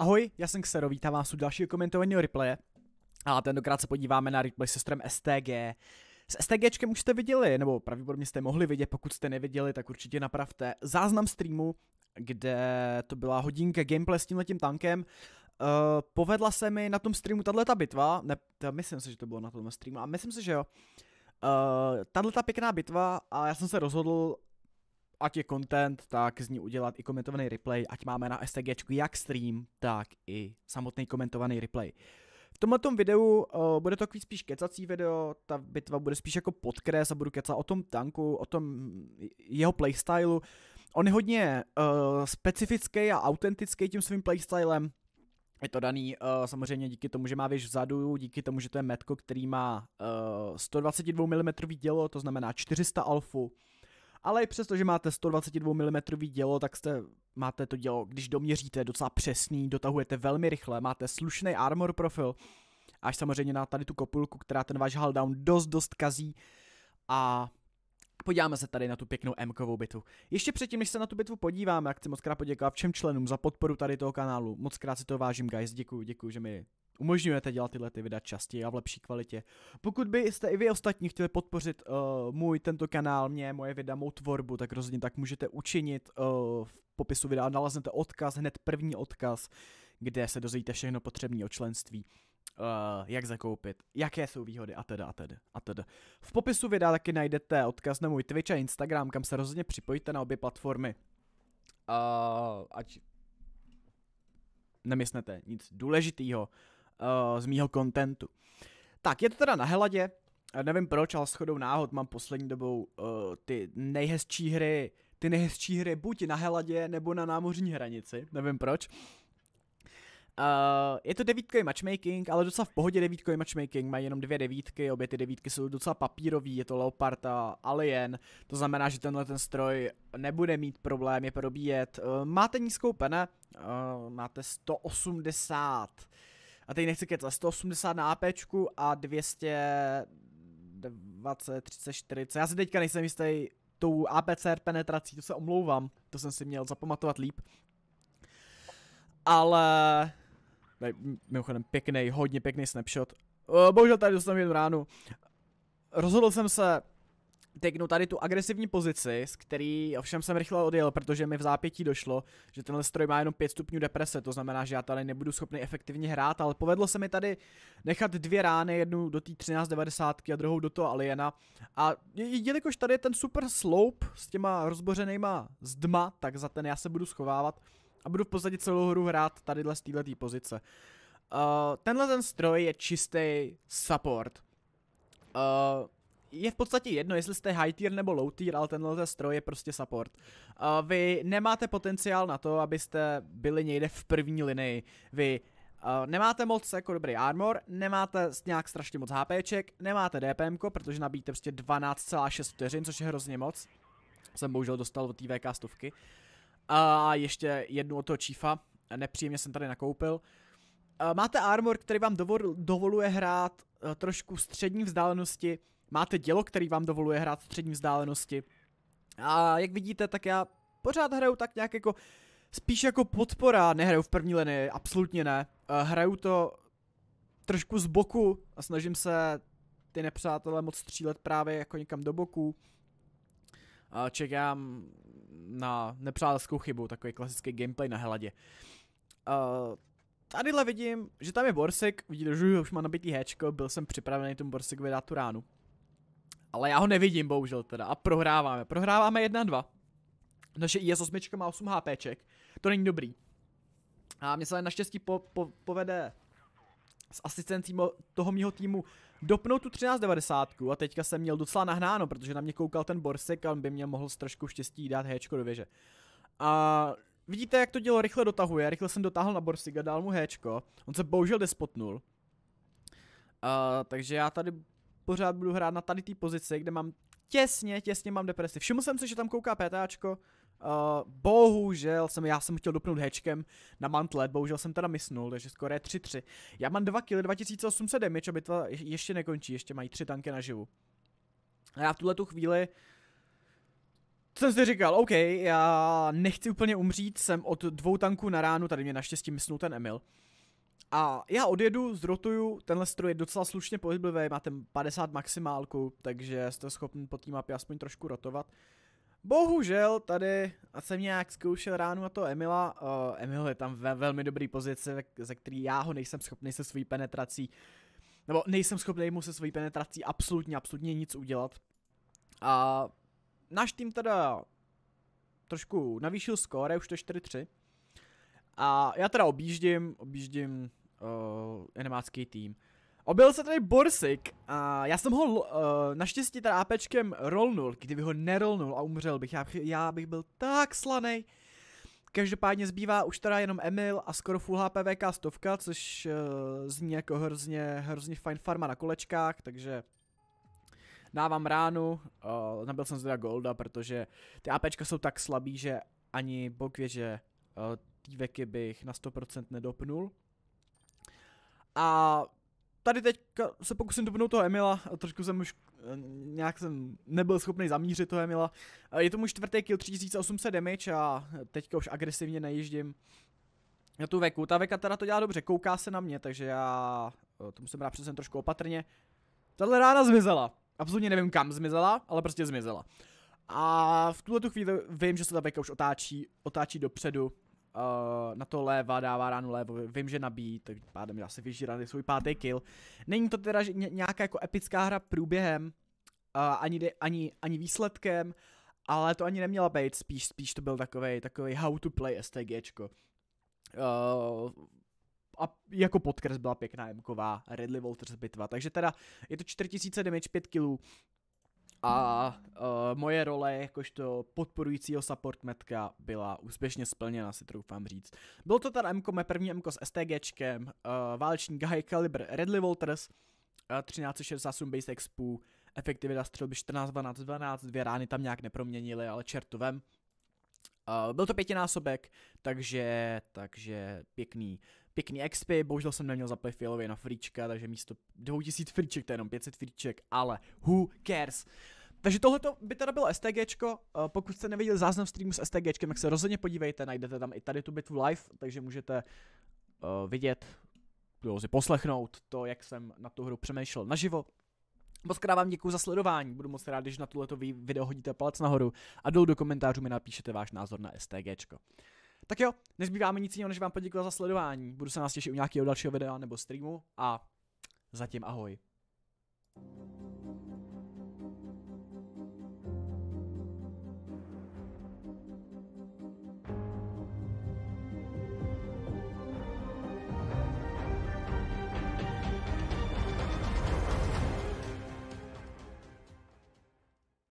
Ahoj, já jsem Xero, vítám vás u dalšího komentovaného replaye. A tentokrát se podíváme na replay sestrem STG. S STGčkem už jste viděli, nebo pravděpodobně jste mohli vidět, pokud jste neviděli, tak určitě napravte záznam streamu, kde to byla hodinka gameplay s tímhletím tankem. Uh, povedla se mi na tom streamu tato bitva, ne, myslím si, že to bylo na tom streamu, a myslím si, že jo. Uh, tato pěkná bitva a já jsem se rozhodl ať je content, tak z ní udělat i komentovaný replay, ať máme na STG jak stream, tak i samotný komentovaný replay. V tomto videu uh, bude to takový spíš kecací video, ta bitva bude spíš jako podkres a budu kecat o tom tanku, o tom jeho playstylu. On je hodně uh, specifický a autentický tím svým playstylem, je to daný uh, samozřejmě díky tomu, že má věž vzadu, díky tomu, že to je metko, který má uh, 122 mm dělo, to znamená 400 alfu, ale i přesto, že máte 122 mm dělo, tak jste, máte to dělo, když doměříte, docela přesný, dotahujete velmi rychle, máte slušný armor profil, až samozřejmě na tady tu kopulku, která ten váš down dost, dost kazí a Podíváme se tady na tu pěknou m bitvu. Ještě předtím, než se na tu bitvu podíváme, chci moc krát poděkovat všem členům za podporu tady toho kanálu. Moc krát si to vážím, guys. Děkuji, děkuji, že mi umožňujete dělat tyhle ty videa častěji a v lepší kvalitě. Pokud byste i vy ostatní chtěli podpořit uh, můj tento kanál, mě, moje videa, mou tvorbu, tak rozhodně tak můžete učinit. Uh, v popisu videa naleznete odkaz, hned první odkaz, kde se dozvíte všechno potřebné o členství. Uh, jak zakoupit, jaké jsou výhody a teda a teda a teda. V popisu videa taky najdete odkaz na můj Twitch a Instagram, kam se rozhodně připojíte na obě platformy. Uh, ať nemyslete nic důležitýho uh, z mýho kontentu. Tak, je to teda na Heladě, nevím proč, ale shodou náhod mám poslední dobou uh, ty nejhezčí hry, ty nejhezčí hry buď na Heladě nebo na námořní hranici, nevím proč. Uh, je to devítkový matchmaking, ale docela v pohodě devítkový matchmaking, mají jenom dvě devítky, obě ty devítky jsou docela papírový, je to Leopard a Alien, to znamená, že tenhle ten stroj nebude mít problém je probíjet. Uh, máte nízkou pene, uh, máte 180, a teď nechci kecat, 180 na AP a 200... 20, 30, 40. Já si teďka nejsem jistý tou APCR penetrací, to se omlouvám, to jsem si měl zapamatovat líp. Ale Tady, mimochodem, pěkný, hodně pěkný snapshot. Uh, bohužel tady dostanu jednu ránu. Rozhodl jsem se teknu tady tu agresivní pozici, z který ovšem jsem rychle odjel, protože mi v zápětí došlo, že tenhle stroj má jenom 5 stupňů deprese, to znamená, že já tady nebudu schopný efektivně hrát, ale povedlo se mi tady nechat dvě rány, jednu do té 1390 a druhou do toho aliena. A jelikož tady je ten super sloup s těma rozbořenýma zdma, tak za ten já se budu schovávat a budu v podstatě celou hru hrát tadyhle z této pozice. Uh, tenhle ten stroj je čistý support. Uh, je v podstatě jedno, jestli jste high tier nebo low tier, ale tenhle ten stroj je prostě support. Uh, vy nemáte potenciál na to, abyste byli někde v první linii. Vy Uh, nemáte moc jako dobrý armor, nemáte nějak strašně moc HPček, nemáte DPM, protože nabíjíte prostě 12,6 vteřin, což je hrozně moc. Jsem bohužel dostal od té VK stovky. Uh, a ještě jednu od toho čífa, nepříjemně jsem tady nakoupil. Máte armor, který vám dovol, dovoluje hrát eh, trošku střední vzdálenosti. Máte dělo, který vám dovoluje hrát střední vzdálenosti. A jak vidíte, tak já pořád hraju tak nějak jako spíš jako podpora, nehraju v první linii, absolutně ne. Eh, hraju to trošku z boku a snažím se ty nepřátelé moc střílet právě jako někam do boku čekám na nepřátelskou chybu, takový klasický gameplay na heladě. tadyhle vidím, že tam je Borsek, vidíte, že už má nabitý hečko, byl jsem připravený tomu Borsekovi dát tu ránu. Ale já ho nevidím, bohužel teda, a prohráváme. Prohráváme 1-2. Naše IS-8 má 8 HPček, to není dobrý. A mě se ale naštěstí po, po, povede s asistencí toho mýho týmu dopnout tu 1390 a teďka jsem měl docela nahnáno, protože na mě koukal ten Borsek a on by mě mohl s trošku štěstí dát Hčko do věže. A vidíte, jak to dělo rychle dotahuje, rychle jsem dotáhl na a dal mu Hčko, on se bohužel despotnul. A, takže já tady pořád budu hrát na tady té pozici, kde mám těsně, těsně mám depresi. Všiml jsem si, že tam kouká PTAčko, Uh, bohužel jsem, já jsem chtěl dopnout hečkem na mantlet, bohužel jsem teda misnul, takže skoro je 3-3. Já mám 2 kg, 2800 damage a bitva ještě nekončí, ještě mají 3 tanky naživu. A já v tuhle tu chvíli jsem si říkal, OK, já nechci úplně umřít, jsem od dvou tanků na ránu, tady mě naštěstí misnul ten Emil. A já odjedu, zrotuju, tenhle stroj je docela slušně pohyblivý, má ten 50 maximálku, takže jste schopni po té mapě aspoň trošku rotovat. Bohužel tady a jsem nějak zkoušel ránu a to Emila. Uh, Emil je tam ve velmi dobrý pozici, ze který já ho nejsem schopný se svojí penetrací, nebo nejsem schopný mu se svojí penetrací absolutně, absolutně nic udělat. A náš tým teda trošku navýšil skóre, už to je 4-3. A já teda objíždím, objíždím uh, eh, enemácký tým. Objel se tady Borsik a já jsem ho uh, naštěstí teda APčkem rolnul, kdyby ho nerolnul a umřel bych, já, já bych byl tak slaný. Každopádně zbývá už teda jenom Emil a skoro full HP VK stovka, což uh, zní jako hrozně, hrozně fajn farma na kolečkách, takže dávám ránu, uh, nabil jsem teda golda, protože ty APčka jsou tak slabý, že ani bok vě, že uh, ty veky bych na 100% nedopnul. A tady teď se pokusím dopnout toho Emila, trošku jsem už eh, nějak jsem nebyl schopný zamířit toho Emila. Eh, je to můj čtvrtý kill 3800 damage a eh, teďka už agresivně nejíždím na tu veku. Ta veka teda to dělá dobře, kouká se na mě, takže já to musím rád přesně trošku opatrně. Tahle rána zmizela. Absolutně nevím kam zmizela, ale prostě zmizela. A v tuhle tu chvíli vím, že se ta veka už otáčí, otáčí dopředu Eh, na to léva, dává ránu lévo, vím, že nabíjí, tak pádem já si vyžírali svůj pátý kill. Není to teda nějaká jako epická hra průběhem, uh, ani, ani, ani výsledkem, ale to ani neměla být, spíš, spíš to byl takový takovej how to play STGčko. Uh, eh, a jako podkres byla pěkná Mková, Ridley Walters bitva, takže teda je to 4000 damage, 5 killů, a uh, moje role jakožto podporujícího support metka byla úspěšně splněna, si troufám říct. Byl to teda MKO, mé první MKO s STGčkem, uh, eh, válečník High Caliber Redly Walters, uh, eh, 1368 base expu, efektivita střelby 14, 12, 12, dvě rány tam nějak neproměnily, ale čertovem. Uh, byl to pětinásobek, takže, takže pěkný pěkný XP, bohužel jsem neměl zaplý failově na frička, takže místo 2000 friček, to je jenom 500 friček, ale who cares? Takže tohle by teda bylo STGčko, eh, pokud jste neviděli záznam streamu s STGčkem, tak se rozhodně podívejte, najdete tam i tady tu bitvu live, takže můžete uh, vidět, si poslechnout to, jak jsem na tu hru přemýšlel naživo. Moc krát vám děkuji za sledování, budu moc rád, když na tuhleto video hodíte palec nahoru a dolů do komentářů mi napíšete váš názor na STGčko. Tak jo, nezbývá mi nic jiného, než vám poděkovat za sledování. Budu se nás těšit u nějakého dalšího videa nebo streamu a zatím ahoj. thank you